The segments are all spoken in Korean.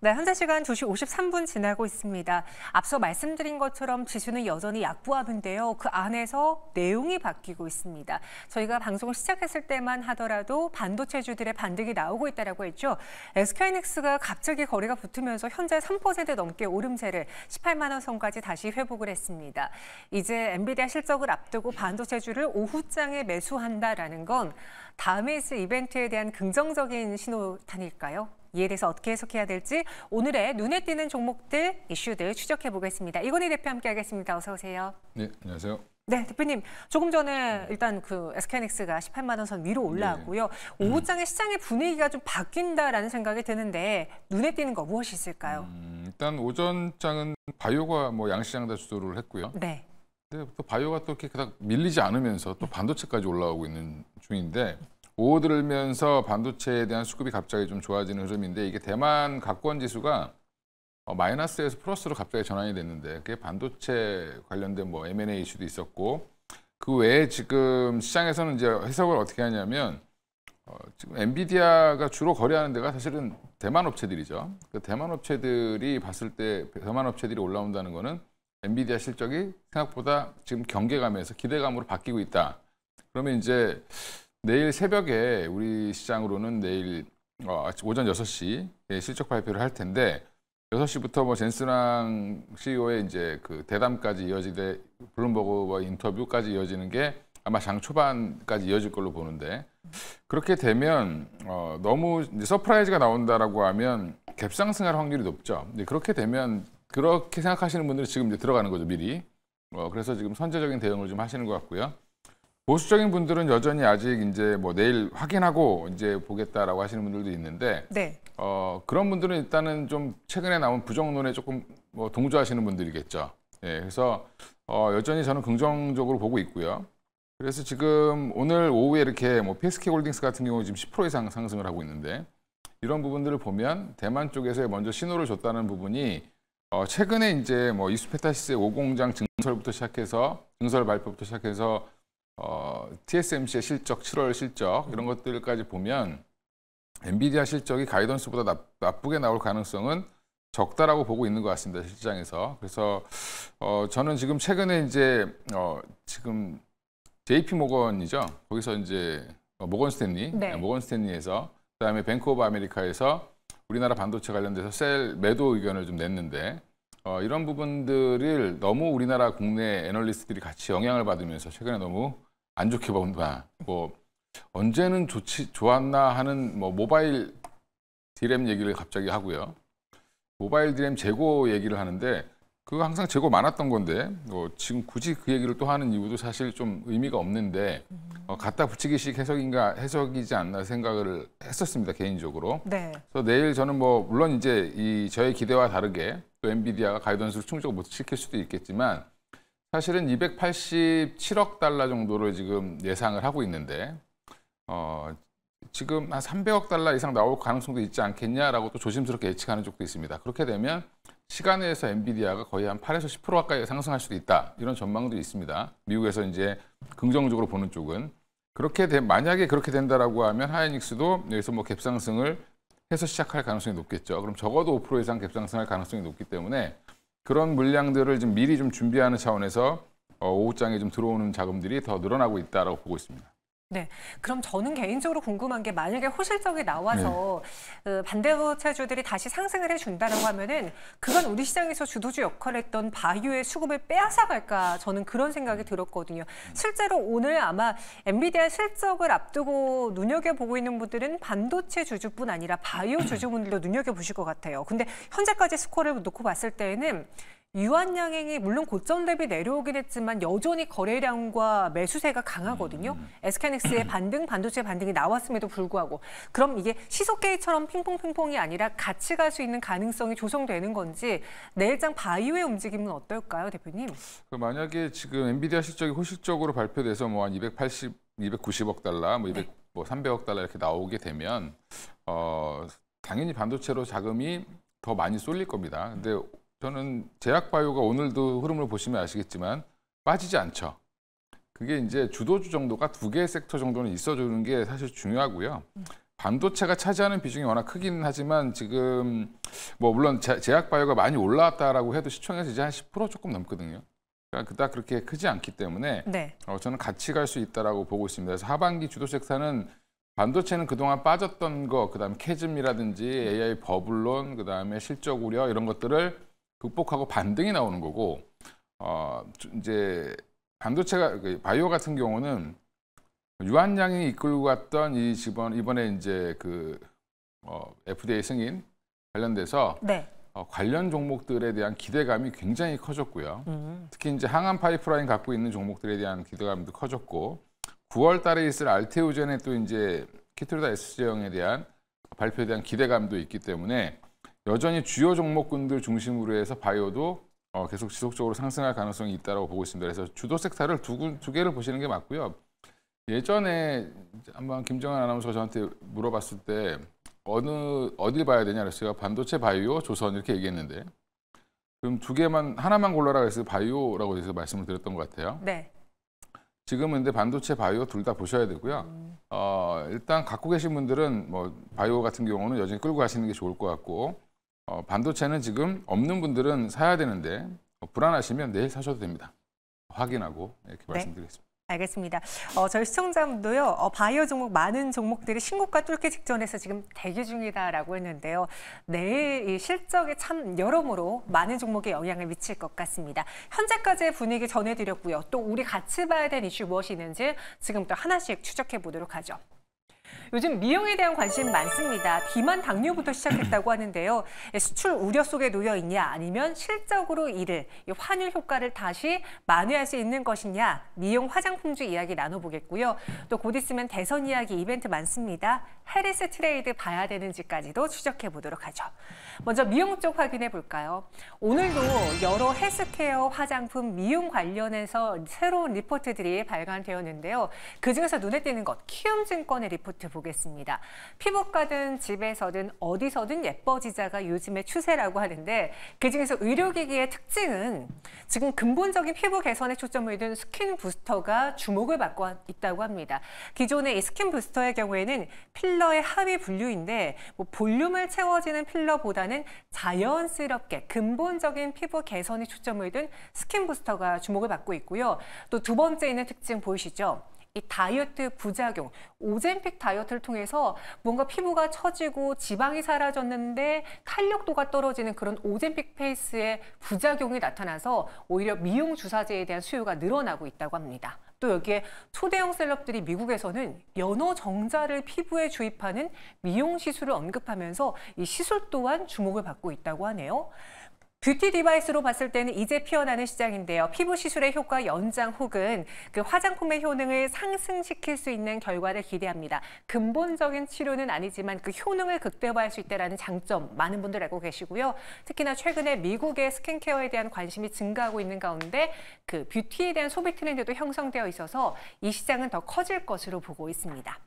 네, 현재 시간 2시 53분 지나고 있습니다. 앞서 말씀드린 것처럼 지수는 여전히 약보합인데요. 그 안에서 내용이 바뀌고 있습니다. 저희가 방송을 시작했을 때만 하더라도 반도체주들의 반등이 나오고 있다고 했죠. SK이닉스가 갑자기 거래가 붙으면서 현재 3% 넘게 오름세를 18만 원 선까지 다시 회복을 했습니다. 이제 엔비디아 실적을 앞두고 반도체주를 오후장에 매수한다라는 건 다음에 있을 이벤트에 대한 긍정적인 신호탄일까요? 이에 대해서 어떻게 해석해야 될지 오늘의 눈에 띄는 종목들, 이슈들 추적해 보겠습니다. 이건희 대표 함께하겠습니다. 어서 오세요. 네, 안녕하세요. 네, 대표님 조금 전에 일단 그 s k 닉스가 18만 원 선 위로 올라왔고요. 네. 음. 오후장의 시장의 분위기가 좀 바뀐다라는 생각이 드는데 눈에 띄는 거 무엇이 있을까요? 음, 일단 오전장은 바이오가 뭐 양시장 다 주도를 했고요. 네. 근데 또 바이오가 또 이렇게 그닥 밀리지 않으면서 또 반도체까지 올라오고 있는 중인데 오들면서 반도체에 대한 수급이 갑자기 좀 좋아지는 흐름인데 이게 대만 각권 지수가 어, 마이너스에서 플러스로 갑자기 전환이 됐는데 그게 반도체 관련된 뭐 M&A 이슈도 있었고 그 외에 지금 시장에서는 이제 해석을 어떻게 하냐면 어, 지금 엔비디아가 주로 거래하는 데가 사실은 대만 업체들이죠. 그 대만 업체들이 봤을 때 대만 업체들이 올라온다는 거는 엔비디아 실적이 생각보다 지금 경계감에서 기대감으로 바뀌고 있다. 그러면 이제 내일 새벽에 우리 시장으로는 내일 어, 오전 6시 에 실적 발표를 할 텐데 6시부터 뭐 젠스랑 CEO의 이제 그 대담까지 이어지되 블룸버그와 인터뷰까지 이어지는 게 아마 장 초반까지 이어질 걸로 보는데 그렇게 되면 어, 너무 이제 서프라이즈가 나온다라고 하면 갭상승할 확률이 높죠. 근데 그렇게 되면 그렇게 생각하시는 분들이 지금 이제 들어가는 거죠 미리. 어, 그래서 지금 선제적인 대응을 좀 하시는 것 같고요. 보수적인 분들은 여전히 아직 이제 뭐 내일 확인하고 이제 보겠다라고 하시는 분들도 있는데 네. 어, 그런 분들은 일단은 좀 최근에 나온 부정론에 조금 뭐 동조하시는 분들이겠죠. 예, 그래서 어, 여전히 저는 긍정적으로 보고 있고요. 그래서 지금 오늘 오후에 이렇게 뭐 PSK 홀딩스 같은 경우 지금 10% 이상 상승을 하고 있는데 이런 부분들을 보면 대만 쪽에서 먼저 신호를 줬다는 부분이 어, 최근에 이제 뭐이스페타시스의 5공장 증설부터 시작해서 증설 발표부터 시작해서 어, TSMC의 실적, 7월 실적 이런 것들까지 보면 엔비디아 실적이 가이던스보다 나,쁘게 나올 가능성은 적다라고 보고 있는 것 같습니다 실장에서 그래서 어, 저는 지금 최근에 이제 어, 지금 JP 모건이죠 거기서 이제 어, 모건 스탠리 네. 네. 모건 스탠리에서 그다음에 뱅크 오브 아메리카에서 우리나라 반도체 관련돼서 셀 매도 의견을 좀 냈는데 어, 이런 부분들을 너무 우리나라 국내 애널리스트들이 같이 영향을 받으면서 최근에 너무 안 좋게 본다. 뭐 언제는 좋지 좋았나 하는 뭐 모바일 디램 얘기를 갑자기 하고요. 모바일 디램 재고 얘기를 하는데 그거 항상 재고 많았던 건데 뭐 지금 굳이 그 얘기를 또 하는 이유도 사실 좀 의미가 없는데 어, 갖다 붙이기식 해석인가 해석이지 않나 생각을 했었습니다 개인적으로. 네. 그래서 내일 저는 뭐 물론 이제 이 저의 기대와 다르게 또 엔비디아가 가이던스를 충족못 시킬 수도 있겠지만 사실은 287억 달러 정도로 지금 예상을 하고 있는데 어, 지금 한 300억 달러 이상 나올 가능성도 있지 않겠냐라고 또 조심스럽게 예측하는 쪽도 있습니다. 그렇게 되면 시간에서 엔비디아가 거의 한 8에서 10% 가까이 상승할 수도 있다 이런 전망도 있습니다. 미국에서 이제 긍정적으로 보는 쪽은 그렇게 된 만약에 그렇게 된다라고 하면 하이닉스도 여기서 뭐 갭상승을 해서 시작할 가능성이 높겠죠. 그럼 적어도 5% 이상 갭상승할 가능성이 높기 때문에 그런 물량들을 좀 미리 좀 준비하는 차원에서 어, 오후장에 좀 들어오는 자금들이 더 늘어나고 있다고 보고 있습니다. 네, 그럼 저는 개인적으로 궁금한 게 만약에 호실적이 나와서 네. 그 반대부채주들이 다시 상승을 해준다라고 하면은 그건 우리 시장에서 주도주 역할을 했던 바이오의 수급을 빼앗아갈까 저는 그런 생각이 들었거든요. 실제로 오늘 아마 엔비디아 실적을 앞두고 눈여겨보고 있는 분들은 반도체 주주뿐 아니라 바이오 주주분들도 눈여겨보실 것 같아요. 근데 현재까지 스코어를 놓고 봤을 때에는 유한양행이 물론 고점 대비 내려오긴 했지만 여전히 거래량과 매수세가 강하거든요. 음. s k 닉스의 반등, 반도체 반등이 나왔음에도 불구하고 그럼 이게 시속게이처럼 핑퐁핑퐁이 아니라 같이 갈 수 있는 가능성이 조성되는 건지 내일장 바이오의 움직임은 어떨까요, 대표님? 그 만약에 지금 엔비디아 실적이 호실적으로 발표돼서 뭐 한 280, 290억 달러, 뭐 200, 네. 뭐 300억 달러 이렇게 나오게 되면 어 당연히 반도체로 자금이 더 많이 쏠릴 겁니다. 근데 저는 제약바이오가 오늘도 흐름을 보시면 아시겠지만 빠지지 않죠. 그게 이제 주도주 정도가 두 개의 섹터 정도는 있어주는 게 사실 중요하고요. 반도체가 차지하는 비중이 워낙 크긴 하지만 지금 뭐 물론 제약바이오가 많이 올라왔다라고 해도 시청에서 이제 한 10% 조금 넘거든요. 그다니까그 그렇게 크지 않기 때문에 네. 어, 저는 같이 갈 수 있다라고 보고 있습니다. 그래서 하반기 주도 섹터는 반도체는 그동안 빠졌던 거, 그다음에 캐즘이라든지 AI 버블론, 그다음에 실적 우려 이런 것들을 극복하고 반등이 나오는 거고 어, 이제 반도체가 그 바이오 같은 경우는 유한양이 이끌고 갔던 이 이번 이번에 이제 그 어, FDA 승인 관련돼서 네. 어, 관련 종목들에 대한 기대감이 굉장히 커졌고요. 음. 특히 이제 항암 파이프라인 갖고 있는 종목들에 대한 기대감도 커졌고 9월 달에 있을 알테오젠의 또 이제 키트루다 S제형에 대한 발표에 대한 기대감도 있기 때문에 여전히 주요 종목군들 중심으로 해서 바이오도 어, 계속 지속적으로 상승할 가능성이 있다고 보고 있습니다. 그래서 주도 섹터를 두, 두 개를 보시는 게 맞고요. 예전에 한번 김정환 아나운서가 저한테 물어봤을 때 어느 어딜 봐야 되냐 그래서 제가 반도체, 바이오, 조선 이렇게 얘기했는데 그럼 두 개만 하나만 골라라 그래서 바이오라고 해서 말씀을 드렸던 것 같아요. 네. 지금은 근데 반도체, 바이오 둘 다 보셔야 되고요. 음. 어, 일단 갖고 계신 분들은 뭐 바이오 같은 경우는 여전히 끌고 가시는 게 좋을 것 같고 어, 반도체는 지금 없는 분들은 사야 되는데 어, 불안하시면 내일 사셔도 됩니다. 확인하고 이렇게 네. 말씀드리겠습니다. 알겠습니다. 어, 저희 시청자분도요, 어, 바이오 종목 많은 종목들이 신고가 뚫기 직전에서 지금 대기 중이다라고 했는데요. 내일 이 실적에 참 여러모로 많은 종목에 영향을 미칠 것 같습니다. 현재까지의 분위기 전해드렸고요. 또 우리 같이 봐야 될 이슈 무엇이 있는지 지금 또 하나씩 추적해 보도록 하죠. 요즘 미용에 대한 관심 많습니다. 비만 당뇨부터 시작했다고 하는데요. 예, 수출 우려 속에 놓여 있냐 아니면 실적으로 이를 환율 효과를 다시 만회할 수 있는 것이냐 미용 화장품주 이야기 나눠보겠고요. 또 곧 있으면 대선 이야기 이벤트 많습니다. 해리스 트레이드 봐야 되는지까지도 추적해 보도록 하죠. 먼저 미용 쪽 확인해 볼까요? 오늘도 여러 헬스케어 화장품 미용 관련해서 새로운 리포트들이 발간되었는데요. 그중에서 눈에 띄는 것 키움증권의 리포트 보겠습니다. 피부과든 집에서든 어디서든 예뻐지자가 요즘의 추세라고 하는데 그중에서 의료기기의 특징은 지금 근본적인 피부 개선에 초점을 둔 스킨 부스터가 주목을 받고 있다고 합니다. 기존의 이 스킨 부스터의 경우에는 필 필러의 하위 분류인데 뭐 볼륨을 채워지는 필러보다는 자연스럽게 근본적인 피부 개선에 초점을 둔 스킨 부스터가 주목을 받고 있고요. 또 두 번째 있는 특징 보이시죠? 이 다이어트 부작용, 오젠픽 다이어트를 통해서 뭔가 피부가 처지고 지방이 사라졌는데 탄력도가 떨어지는 그런 오젠픽 페이스의 부작용이 나타나서 오히려 미용 주사제에 대한 수요가 늘어나고 있다고 합니다. 또 여기에 초대형 셀럽들이 미국에서는 연어 정자를 피부에 주입하는 미용 시술을 언급하면서 이 시술 또한 주목을 받고 있다고 하네요. 뷰티 디바이스로 봤을 때는 이제 피어나는 시장인데요. 피부 시술의 효과 연장 혹은 그 화장품의 효능을 상승시킬 수 있는 결과를 기대합니다. 근본적인 치료는 아니지만 그 효능을 극대화할 수 있다는 장점 많은 분들 알고 계시고요. 특히나 최근에 미국의 스킨케어에 대한 관심이 증가하고 있는 가운데 그 뷰티에 대한 소비 트렌드도 형성되어 있어서 이 시장은 더 커질 것으로 보고 있습니다.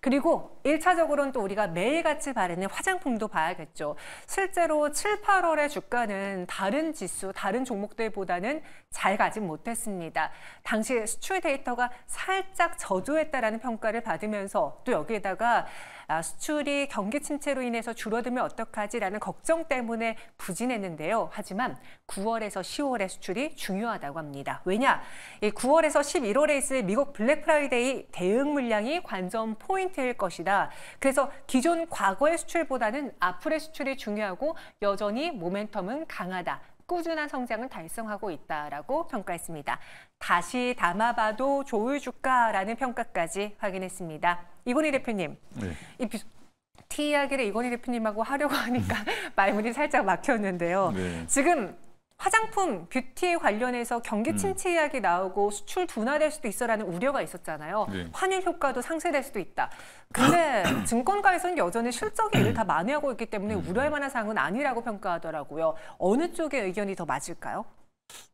그리고 일차적으로는또 우리가 매일같이 바르는 화장품도 봐야겠죠. 실제로 7, 8월의 주가는 다른 지수, 다른 종목들보다는 잘 가진 못했습니다. 당시 수출 데이터가 살짝 저조했다라는 평가를 받으면서 또 여기에다가 아, 수출이 경기 침체로 인해서 줄어들면 어떡하지라는 걱정 때문에 부진했는데요. 하지만 9월에서 10월의 수출이 중요하다고 합니다. 왜냐? 9월에서 11월에 있을 미국 블랙 프라이데이 대응 물량이 관전 포인트일 것이다. 그래서 기존 과거의 수출보다는 앞으로의 수출이 중요하고 여전히 모멘텀은 강하다. 꾸준한 성장을 달성하고 있다라고 평가했습니다. 다시 담아봐도 좋을 주가라는 평가까지 확인했습니다. 이건희 대표님, 네. 이티 이야기를 이건희 대표님하고 하려고 하니까 말문이 살짝 막혔는데요. 네. 지금 화장품 뷰티 관련해서 경기 음. 침체 이야기 나오고 수출 둔화될 수도 있어라는 우려가 있었잖아요. 네. 환율 효과도 상쇄될 수도 있다. 근데 증권가에서는 여전히 실적이 이를 다 만회하고 있기 때문에 음. 우려할 만한 상황은 아니라고 평가하더라고요. 어느 쪽의 의견이 더 맞을까요?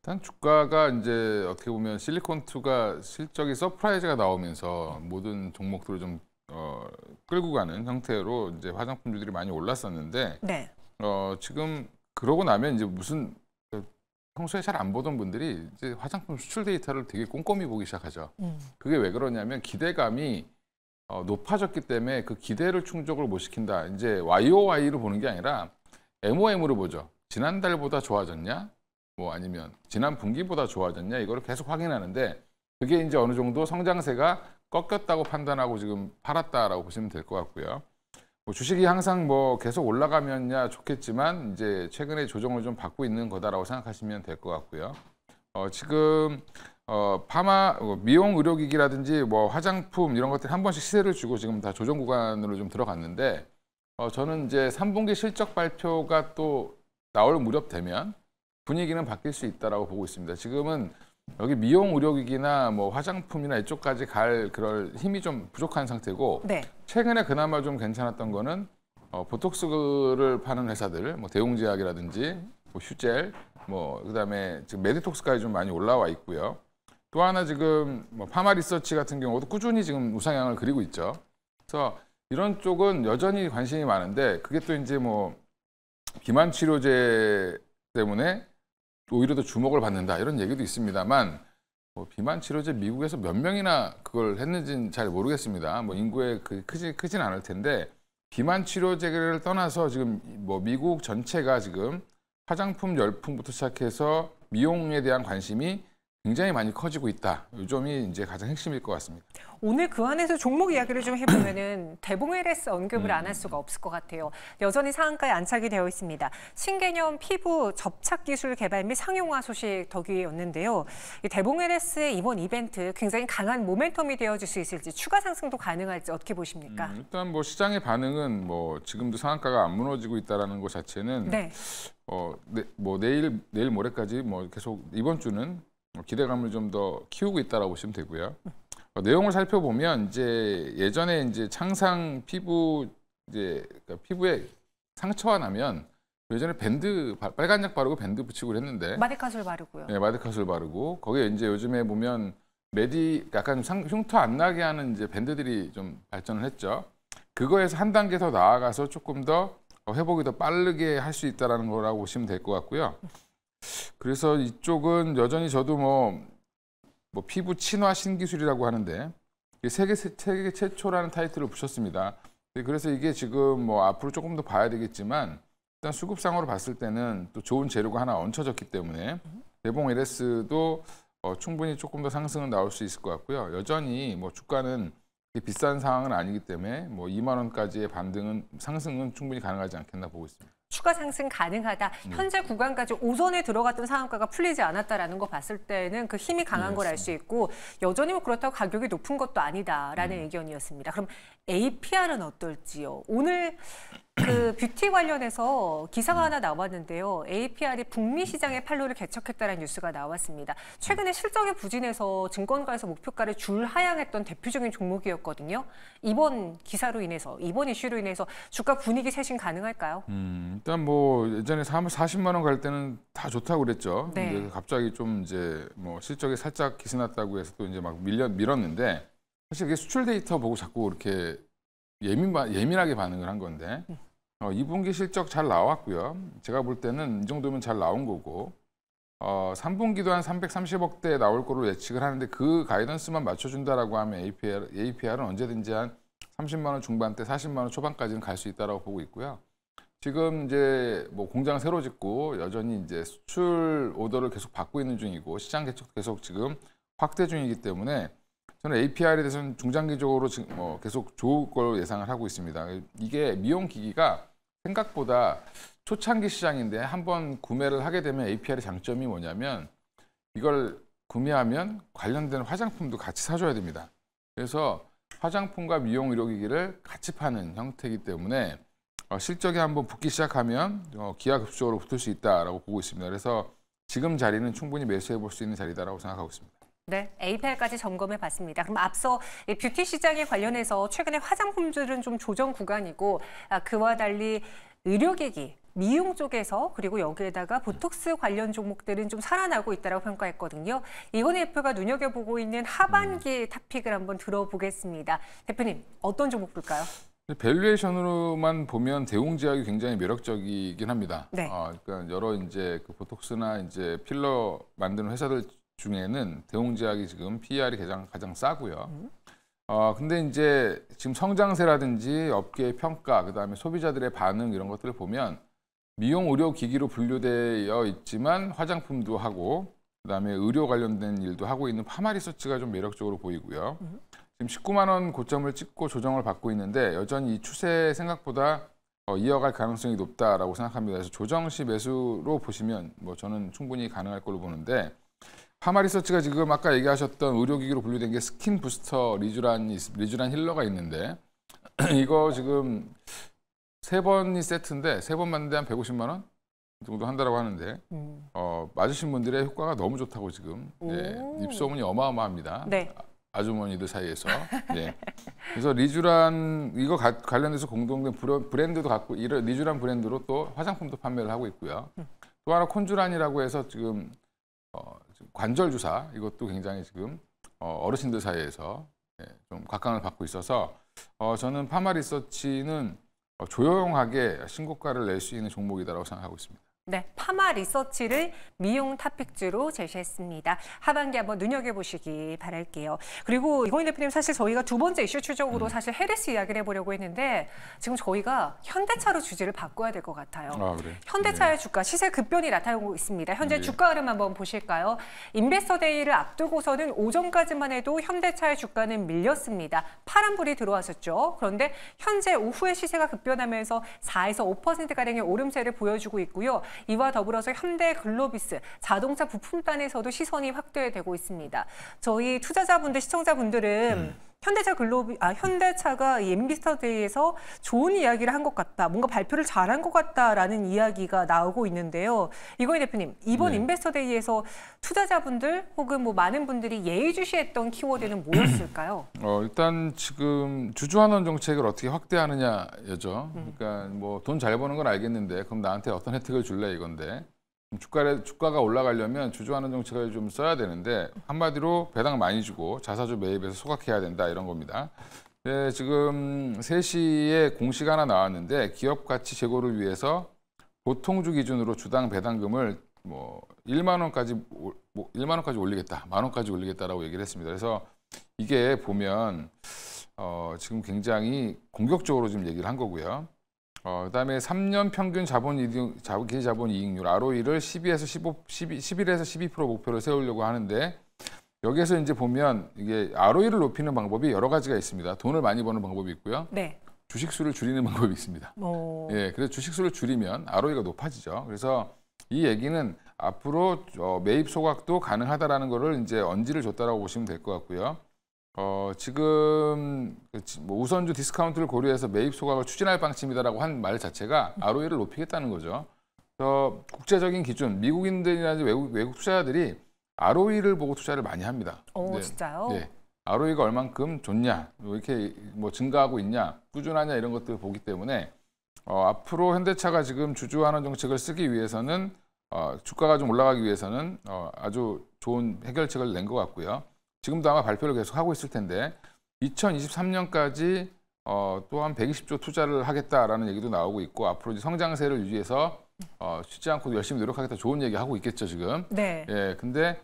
일단 주가가 이제 어떻게 보면 실리콘2가 실적이 서프라이즈가 나오면서 모든 종목들을 좀 어, 끌고 가는 형태로 이제 화장품주들이 많이 올랐었는데 네. 어, 지금 그러고 나면 이제 무슨 평소에 잘 안 보던 분들이 이제 화장품 수출 데이터를 되게 꼼꼼히 보기 시작하죠. 음. 그게 왜 그러냐면 기대감이 어, 높아졌기 때문에 그 기대를 충족을 못 시킨다. 이제 YOY로 보는 게 아니라 MOM으로 보죠. 지난달보다 좋아졌냐? 뭐 아니면 지난 분기보다 좋아졌냐? 이거를 계속 확인하는데 그게 이제 어느 정도 성장세가 꺾였다고 판단하고 지금 팔았다라고 보시면 될 것 같고요. 뭐 주식이 항상 뭐 계속 올라가면야 좋겠지만 이제 최근에 조정을 좀 받고 있는 거다라고 생각하시면 될 것 같고요. 어, 지금 어, 파마 어, 미용 의료기기라든지 뭐 화장품 이런 것들 한 번씩 시세를 주고 지금 다 조정 구간으로 좀 들어갔는데 어, 저는 이제 3분기 실적 발표가 또 나올 무렵 되면 분위기는 바뀔 수 있다라고 보고 있습니다. 지금은 여기 미용 의료기기나 뭐 화장품이나 이쪽까지 갈 그럴 힘이 좀 부족한 상태고 네. 최근에 그나마 좀 괜찮았던 거는 어, 보톡스를 파는 회사들, 뭐 대웅제약이라든지 뭐 휴젤, 뭐 그다음에 지금 메디톡스까지 좀 많이 올라와 있고요. 또 하나 지금 뭐 파마 리서치 같은 경우도 꾸준히 지금 우상향을 그리고 있죠. 그래서 이런 쪽은 여전히 관심이 많은데 그게 또 이제 뭐 비만 치료제 때문에 오히려 더 주목을 받는다 이런 얘기도 있습니다만 뭐 비만 치료제 미국에서 몇 명이나 그걸 했는지는 잘 모르겠습니다. 뭐 인구에 그 크지 크진 않을 텐데 비만 치료제를 떠나서 지금 뭐 미국 전체가 지금 화장품 열풍부터 시작해서 미용에 대한 관심이 굉장히 많이 커지고 있다. 이 점이 이제 가장 핵심일 것 같습니다. 오늘 그 안에서 종목 이야기를 좀해보면 대봉 LS 언급을 음. 안할 수가 없을 것 같아요. 여전히 상한가에 안착이 되어 있습니다. 신개념 피부 접착 기술 개발 및 상용화 소식 덕이었는데요. 대봉 LS의 이번 이벤트 굉장히 강한 모멘텀이 되어질 수 있을지 추가 상승도 가능할지 어떻게 보십니까? 음, 일단 뭐 시장의 반응은 뭐 지금도 상한가가 안 무너지고 있다는것 자체는 네. 어, 네, 뭐 내일 내일 모레까지 뭐 계속 이번 주는 어, 기대감을 좀 더 키우고 있다라고 보시면 되고요. 어, 내용을 살펴보면 이제 예전에 이제 창상 피부 이제 그러니까 피부에 상처가 나면 예전에 밴드 빨간약 바르고 밴드 붙이고 했는데 마데카솔 바르고요. 네, 마데카솔 바르고 거기에 이제 요즘에 보면 레디 약간 상, 흉터 안 나게 하는 이제 밴드들이 좀 발전을 했죠. 그거에서 한 단계 더 나아가서 조금 더 어, 회복이 더 빠르게 할 수 있다라는 거라고 보시면 될 것 같고요. 그래서 이쪽은 여전히 저도 뭐, 뭐 피부 친화 신기술이라고 하는데 세계 세계 최초라는 타이틀을 붙였습니다. 네, 그래서 이게 지금 뭐 앞으로 조금 더 봐야 되겠지만 일단 수급상으로 봤을 때는 또 좋은 재료가 하나 얹혀졌기 때문에 대봉 LS도 어, 충분히 조금 더 상승은 나올 수 있을 것 같고요. 여전히 뭐 주가는 비싼 상황은 아니기 때문에 뭐 2만 원까지의 반등은 상승은 충분히 가능하지 않겠나 보고 있습니다. 추가 상승 가능하다. 네. 현재 구간까지 5선에 들어갔던 상한가가 풀리지 않았다라는 거 봤을 때는 그 힘이 강한 걸 알수 네, 있고 여전히 뭐 그렇다고 가격이 높은 것도 아니다라는 음. 의견이었습니다. 그럼 APR은 어떨지요? 오늘 그 뷰티 관련해서 기사가 하나 나왔는데요. APR이 북미 시장에 판로를 개척했다는 뉴스가 나왔습니다. 최근에 실적에 부진해서 증권가에서 목표가를 줄 하향했던 대표적인 종목이었거든요. 이번 기사로 인해서, 이번 이슈로 인해서 주가 분위기 세신 가능할까요? 음, 일단 뭐 예전에 40만 원 갈 때는 다 좋다고 그랬죠. 네. 근데 갑자기 좀 이제 뭐 실적이 살짝 기스났다고 해서 또 이제 막 밀려 밀었는데 사실 이게 수출 데이터 보고 자꾸 이렇게 예민 예민하게 반응을 한 건데. 음. 어, 2분기 실적 잘 나왔고요. 제가 볼 때는 이 정도면 잘 나온 거고 어, 3분기도 한 330억대 나올 거로 예측을 하는데 그 가이던스만 맞춰준다라고 하면 APR, APR은 언제든지 한 30만 원 중반대, 40만 원 초반까지는 갈 수 있다라고 보고 있고요. 지금 이제 뭐 공장 새로 짓고 여전히 이제 수출 오더를 계속 받고 있는 중이고 시장 개척 계속 지금 확대 중이기 때문에 저는 APR에 대해서는 중장기적으로 지금 어, 계속 좋을 걸로 예상을 하고 있습니다. 이게 미용 기기가 생각보다 초창기 시장인데 한 번 구매를 하게 되면 APR의 장점이 뭐냐면 이걸 구매하면 관련된 화장품도 같이 사줘야 됩니다. 그래서 화장품과 미용 의료기기를 같이 파는 형태이기 때문에 어, 실적이 한번 붙기 시작하면 어, 기하급수적으로 붙을 수 있다라고 보고 있습니다. 그래서 지금 자리는 충분히 매수해 볼 수 있는 자리다라고 생각하고 있습니다. 네, 에이팔까지 점검해 봤습니다. 그럼 앞서 뷰티 시장에 관련해서 최근에 화장품들은 좀 조정 구간이고 아, 그와 달리 의료계기, 미용 쪽에서 그리고 여기에다가 보톡스 관련 종목들은 좀 살아나고 있다고 평가했거든요. 이건 대표가 눈여겨보고 있는 하반기 음. 탑픽을 한번 들어보겠습니다. 대표님, 어떤 종목 볼까요? 네, 밸류에이션으로만 보면 대웅제약이 굉장히 매력적이긴 합니다. 네. 어, 그러니까 여러 이제 그 보톡스나 이제 필러 만드는 회사들 중에는 대웅제약이 지금 PER이 가장, 가장 싸고요. 음. 어, 근데 이제 지금 성장세라든지 업계의 평가, 그 다음에 소비자들의 반응 이런 것들을 보면 미용 의료 기기로 분류되어 있지만 화장품도 하고 그다음에 의료 관련된 일도 하고 있는 파마 리서치가 좀 매력적으로 보이고요. 음. 지금 19만 원 고점을 찍고 조정을 받고 있는데 여전히 이 추세 생각보다 어, 이어갈 가능성이 높다라고 생각합니다. 그래서 조정 시 매수로 보시면 뭐 저는 충분히 가능할 걸로 보는데 파마리서치가 지금 아까 얘기하셨던 의료기기로 분류된 게 스킨 부스터 리쥬란 리쥬란 힐러가 있는데 이거 지금 세 번이 세트인데 세번 맞는데 한 150만 원 정도 한다고 하는데 음. 어, 맞으신 분들의 효과가 너무 좋다고 지금 예, 입소문이 어마어마합니다. 네. 아, 아주머니들 사이에서. 예. 그래서 리쥬란 이거 가, 관련해서 공동된 브랜드도 갖고 이런 리쥬란 브랜드로 또 화장품도 판매를 하고 있고요. 음. 또 하나 콘쥬란이라고 해서 지금 어, 관절 주사 이것도 굉장히 지금 어, 어르신들 사이에서 예, 좀 각광을 받고 있어서 어, 저는 파마 리서치는 어, 조용하게 신고가를 낼 수 있는 종목이다라고 생각하고 있습니다. 네, 파마 리서치를 미용 탑픽주로 제시했습니다. 하반기 한번 눈여겨보시기 바랄게요. 그리고 이건희 대표님 사실 저희가 두 번째 이슈 추적으로 음. 사실 헤레스 이야기를 해보려고 했는데 지금 저희가 현대차로 주제를 바꿔야 될 것 같아요. 아, 그래. 현대차의 네. 주가 시세 급변이 나타나고 있습니다. 현재 네. 주가 흐름 한번 보실까요? 인베스터데이를 앞두고서는 오전까지만 해도 현대차의 주가는 밀렸습니다. 파란불이 들어왔었죠. 그런데 현재 오후에 시세가 급변하면서 4에서 5%가량의 오름세를 보여주고 있고요. 이와 더불어서 현대 글로비스, 자동차 부품단에서도 시선이 확대되고 있습니다. 저희 투자자분들, 시청자분들은 음. 현대차 글로 아 현대차가 이 엠비스터데이에서 좋은 이야기를 한 것 같다, 뭔가 발표를 잘한 것 같다라는 이야기가 나오고 있는데요. 이거희 대표님 이번 네. 비베스터데이에서 투자자분들 혹은 뭐 많은 분들이 예의주시했던 키워드는 뭐였을까요? 어, 일단 지금 주주환원 정책을 어떻게 확대하느냐죠. 여 음. 그러니까 뭐 돈 잘 버는 건 알겠는데 그럼 나한테 어떤 혜택을 줄래 이건데 주가를, 주가가 올라가려면 주주하는 정책을 좀 써야 되는데 한마디로 배당 많이 주고 자사주 매입에서 소각해야 된다 이런 겁니다. 네, 지금 3시에 공시가 하나 나왔는데 기업 가치 제고를 위해서 보통주 기준으로 주당 배당금을 뭐 1만 원까지 뭐 1만 원까지 올리겠다, 만 원까지 올리겠다라고 얘기를 했습니다. 그래서 이게 보면 어, 지금 굉장히 공격적으로 지금 얘기를 한 거고요. 어, 그다음에 3년 평균 자본 이익 자본 자본 이익률 ROE를 12에서 15 12 11에서 12% 목표를 세우려고 하는데 여기에서 이제 보면 이게 ROE를 높이는 방법이 여러 가지가 있습니다. 돈을 많이 버는 방법이 있고요. 네. 주식 수를 줄이는 방법이 있습니다. 오. 어. 예, 그래서 주식 수를 줄이면 ROE가 높아지죠. 그래서 이 얘기는 앞으로 어, 매입 소각도 가능하다라는 거를 이제 언지를 줬다라고 보시면 될 것 같고요. 어, 지금 그 뭐 우선주 디스카운트를 고려해서 매입 소각을 추진할 방침이다라고 한 말 자체가 ROE를 높이겠다는 거죠. 그래서 국제적인 기준, 미국인들이나 외국, 외국 투자자들이 ROE를 보고 투자를 많이 합니다. 오, 네. 진짜요? 네. ROE가 얼만큼 좋냐, 뭐 이렇게 뭐 증가하고 있냐, 꾸준하냐 이런 것들을 보기 때문에 어, 앞으로 현대차가 지금 주주환원 정책을 쓰기 위해서는 어, 주가가 좀 올라가기 위해서는 어, 아주 좋은 해결책을 낸 것 같고요. 지금도 아마 발표를 계속 하고 있을 텐데 2023년까지 어, 또한 120조 투자를 하겠다라는 얘기도 나오고 있고 앞으로 이제 성장세를 유지해서 어, 쉽지 않고 열심히 노력하겠다 좋은 얘기 하고 있겠죠 지금. 네. 예, 근데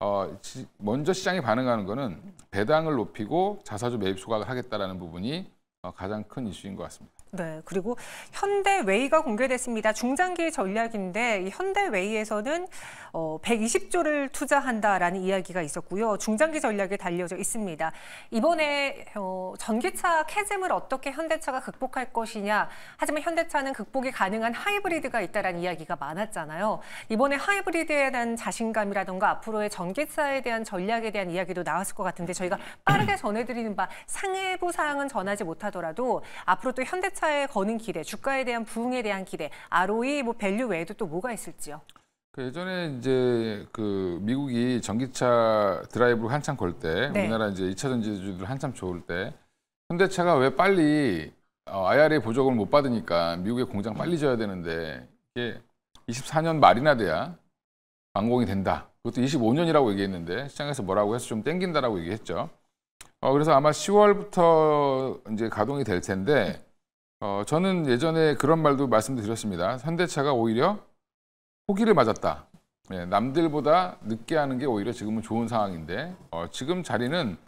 어, 지, 먼저 시장이 반응하는 거는 배당을 높이고 자사주 매입 소각을 하겠다라는 부분이 어, 가장 큰 이슈인 것 같습니다. 네, 그리고 현대웨이가 공개됐습니다. 중장기 전략인데 현대웨이에서는 어, 120조를 투자한다라는 이야기가 있었고요. 중장기 전략에 달려져 있습니다. 이번에 어, 전기차 캐즘을 어떻게 현대차가 극복할 것이냐. 하지만 현대차는 극복이 가능한 하이브리드가 있다라는 이야기가 많았잖아요. 이번에 하이브리드에 대한 자신감이라든가 앞으로의 전기차에 대한 전략에 대한 이야기도 나왔을 것 같은데 저희가 빠르게 전해드리는 바 상해부 사항은 전하지 못하더라도 앞으로 또 현대차 차에 거는 기대, 주가에 대한 부흥에 대한 기대, ROE, 뭐 밸류 외에도 또 뭐가 있을지요? 그 예전에 이제 그 미국이 전기차 드라이브를 한참 걸 때, 네. 우리나라 이제 2차 전지주들 한참 좋을 때, 현대차가 왜 빨리 어, IRA 보조금을 못 받으니까 미국의 공장 빨리 져야 되는데 이게 24년 말이나 돼야 완공이 된다. 그것도 25년이라고 얘기했는데 시장에서 뭐라고 해서 좀 땡긴다라고 얘기했죠. 어, 그래서 아마 10월부터 이제 가동이 될 텐데 어, 저는 예전에 그런 말도 말씀드렸습니다. 현대차가 오히려 포기를 맞았다. 네, 남들보다 늦게 하는 게 오히려 지금은 좋은 상황인데 어, 지금 자리는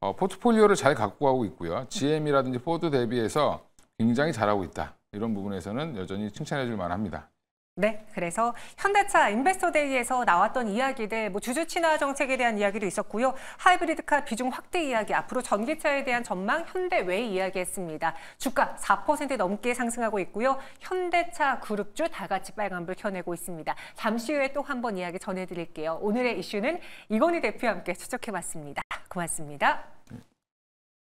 어, 포트폴리오를 잘 갖고 가고 있고요. GM이라든지 포드 대비해서 굉장히 잘하고 있다. 이런 부분에서는 여전히 칭찬해 줄 만합니다. 네, 그래서 현대차 인베스터데이에서 나왔던 이야기들, 뭐 주주 친화 정책에 대한 이야기도 있었고요. 하이브리드카 비중 확대 이야기, 앞으로 전기차에 대한 전망, 현대 외 이야기했습니다. 주가 4% 넘게 상승하고 있고요. 현대차 그룹주 다 같이 빨간불 켜내고 있습니다. 잠시 후에 또 한 번 이야기 전해드릴게요. 오늘의 이슈는 이건희 대표와 함께 추적해봤습니다. 고맙습니다. 네.